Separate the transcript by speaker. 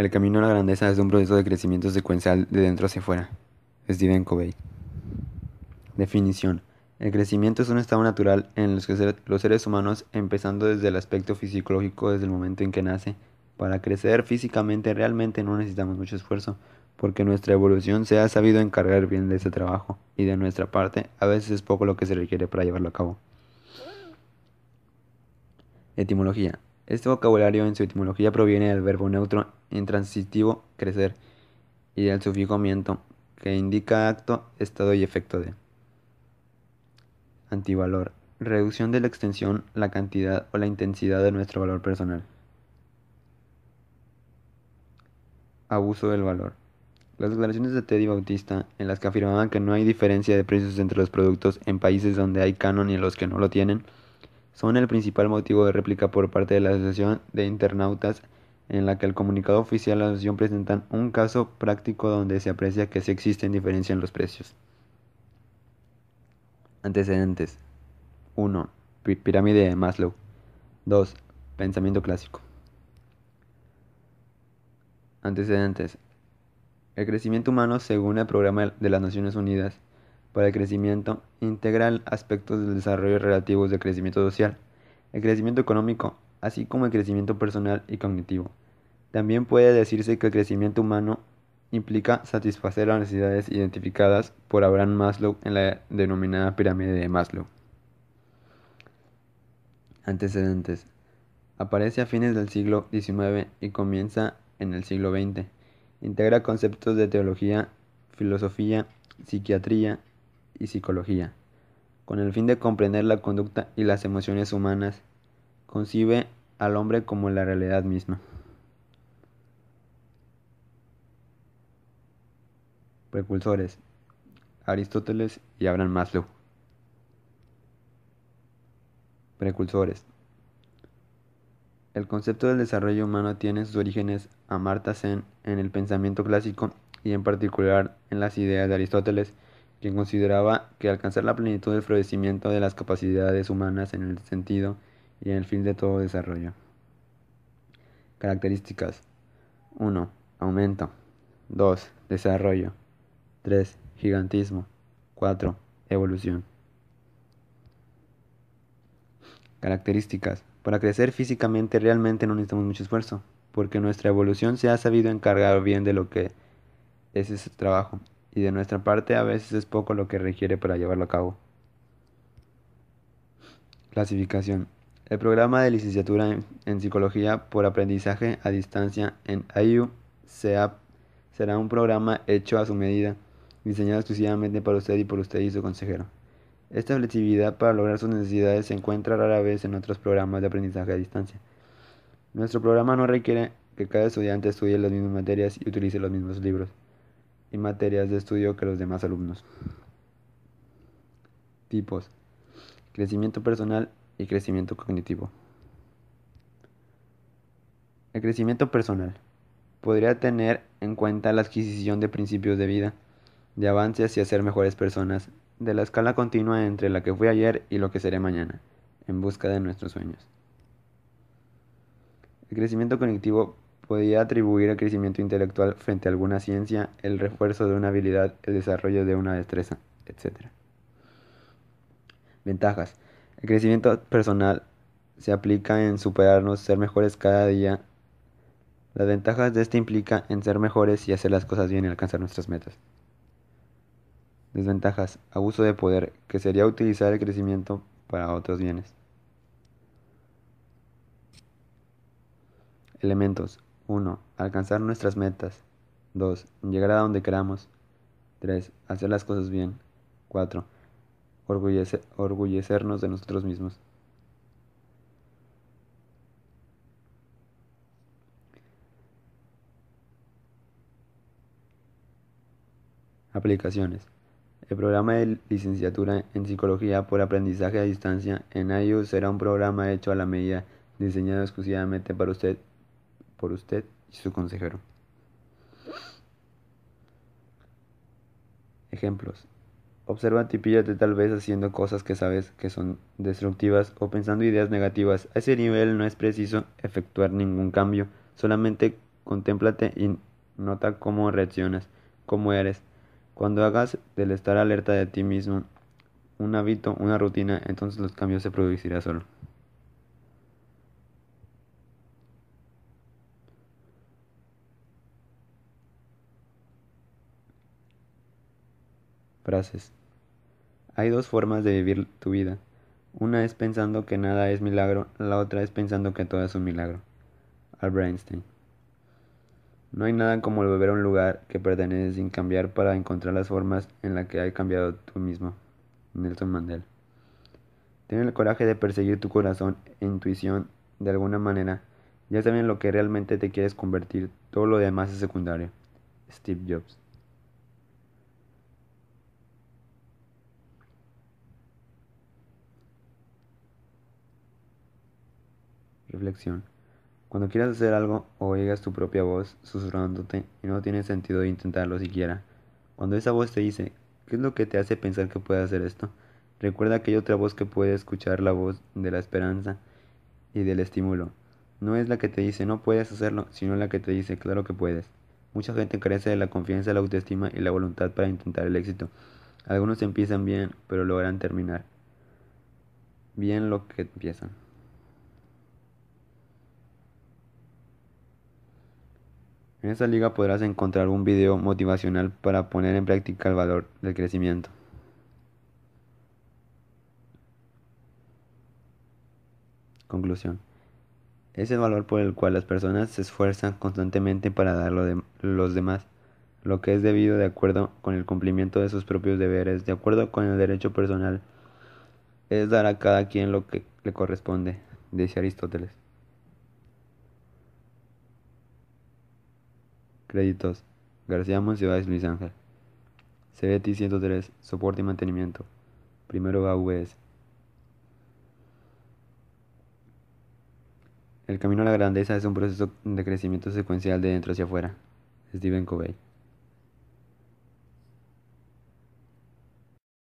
Speaker 1: El camino a la grandeza es un proceso de crecimiento secuencial de dentro hacia afuera. Stephen Covey. Definición. El crecimiento es un estado natural en los que los seres humanos, empezando desde el aspecto fisiológico desde el momento en que nace, para crecer físicamente realmente no necesitamos mucho esfuerzo, porque nuestra evolución se ha sabido encargar bien de ese trabajo, y de nuestra parte a veces es poco lo que se requiere para llevarlo a cabo. Etimología. Este vocabulario en su etimología proviene del verbo neutro intransitivo crecer y el sufijo miento, que indica acto, estado y efecto de. Antivalor. Reducción de la extensión, la cantidad o la intensidad de nuestro valor personal. Abuso del valor. Las declaraciones de Teddy Bautista, en las que afirmaban que no hay diferencia de precios entre los productos en países donde hay canon y en los que no lo tienen, son el principal motivo de réplica por parte de la Asociación de Internautas en la que el comunicado oficial de la asociación presentan un caso práctico donde se aprecia que sí existen diferencias en los precios. Antecedentes 1. Pirámide de Maslow 2. Pensamiento clásico Antecedentes El crecimiento humano según el programa de las Naciones Unidas para el crecimiento integral aspectos del desarrollo relativos del crecimiento social, el crecimiento económico, así como el crecimiento personal y cognitivo. También puede decirse que el crecimiento humano implica satisfacer las necesidades identificadas por Abraham Maslow en la denominada pirámide de Maslow. Antecedentes. Aparece a fines del siglo XIX y comienza en el siglo XX. Integra conceptos de teología, filosofía, psiquiatría y psicología, con el fin de comprender la conducta y las emociones humanas. Concibe al hombre como la realidad misma. Precursores: Aristóteles y Abraham Maslow. Precursores. El concepto del desarrollo humano tiene sus orígenes a Marta Sen en el pensamiento clásico y en particular en las ideas de Aristóteles, quien consideraba que alcanzar la plenitud del florecimiento de las capacidades humanas en el sentido y en el fin de todo desarrollo. Características 1. Aumento 2. Desarrollo 3. Gigantismo. 4. Evolución. Características. Para crecer físicamente realmente no necesitamos mucho esfuerzo, porque nuestra evolución se ha sabido encargar bien de lo que es ese trabajo, y de nuestra parte a veces es poco lo que requiere para llevarlo a cabo. Clasificación. El programa de licenciatura en, Psicología por Aprendizaje a Distancia en IU sea, será un programa hecho a su medida diseñada exclusivamente para usted y por usted y su consejero. Esta flexibilidad para lograr sus necesidades se encuentra rara vez en otros programas de aprendizaje a distancia. Nuestro programa no requiere que cada estudiante estudie las mismas materias y utilice los mismos libros y materias de estudio que los demás alumnos. Tipos. Crecimiento personal y crecimiento cognitivo. El crecimiento personal podría tener en cuenta la adquisición de principios de vida, de avances y ser mejores personas, de la escala continua entre la que fui ayer y lo que seré mañana, en busca de nuestros sueños. El crecimiento cognitivo podía atribuir al crecimiento intelectual frente a alguna ciencia, el refuerzo de una habilidad, el desarrollo de una destreza, etc. Ventajas. El crecimiento personal se aplica en superarnos, ser mejores cada día. Las ventajas de este implica en ser mejores y hacer las cosas bien y alcanzar nuestras metas. Desventajas. Abuso de poder, que sería utilizar el crecimiento para otros bienes. Elementos. 1. Alcanzar nuestras metas. 2. Llegar a donde queramos. 3. Hacer las cosas bien. 4. orgullecernos de nosotros mismos. Aplicaciones. El programa de licenciatura en psicología por aprendizaje a distancia en IU será un programa hecho a la medida, diseñado exclusivamente para usted, por usted y su consejero. Ejemplos. Observa píllate tal vez haciendo cosas que sabes que son destructivas o pensando ideas negativas. A ese nivel no es preciso efectuar ningún cambio, solamente contémplate y nota cómo reaccionas, cómo eres, cuando hagas del estar alerta de ti mismo un hábito, una rutina, entonces los cambios se producirán solo. Frases. Hay dos formas de vivir tu vida. Una es pensando que nada es milagro, la otra es pensando que todo es un milagro. Albert Einstein. No hay nada como el volver a un lugar que pertenece sin cambiar para encontrar las formas en las que has cambiado tú mismo. Nelson Mandela. Ten el coraje de perseguir tu corazón e intuición de alguna manera. Ya saben lo que realmente te quieres convertir. Todo lo demás es secundario. Steve Jobs. Reflexión. Cuando quieras hacer algo, oigas tu propia voz susurrándote y no tiene sentido intentarlo siquiera. Cuando esa voz te dice, ¿qué es lo que te hace pensar que puedes hacer esto? Recuerda que hay otra voz que puede escuchar la voz de la esperanza y del estímulo. No es la que te dice no puedes hacerlo, sino la que te dice claro que puedes. Mucha gente carece de la confianza, la autoestima y la voluntad para intentar el éxito. Algunos empiezan bien, pero logran terminar bien lo que empiezan. En esta liga podrás encontrar un video motivacional para poner en práctica el valor del crecimiento. Conclusión. Es el valor por el cual las personas se esfuerzan constantemente para dar lo de los demás, lo que es debido de acuerdo con el cumplimiento de sus propios deberes, de acuerdo con el derecho personal, es dar a cada quien lo que le corresponde, dice Aristóteles. Créditos. García Monsiváis Luis Ángel. CBT 103. Soporte y mantenimiento. Primero AVS. El camino a la grandeza es un proceso de crecimiento secuencial de dentro hacia afuera. Steven Covey.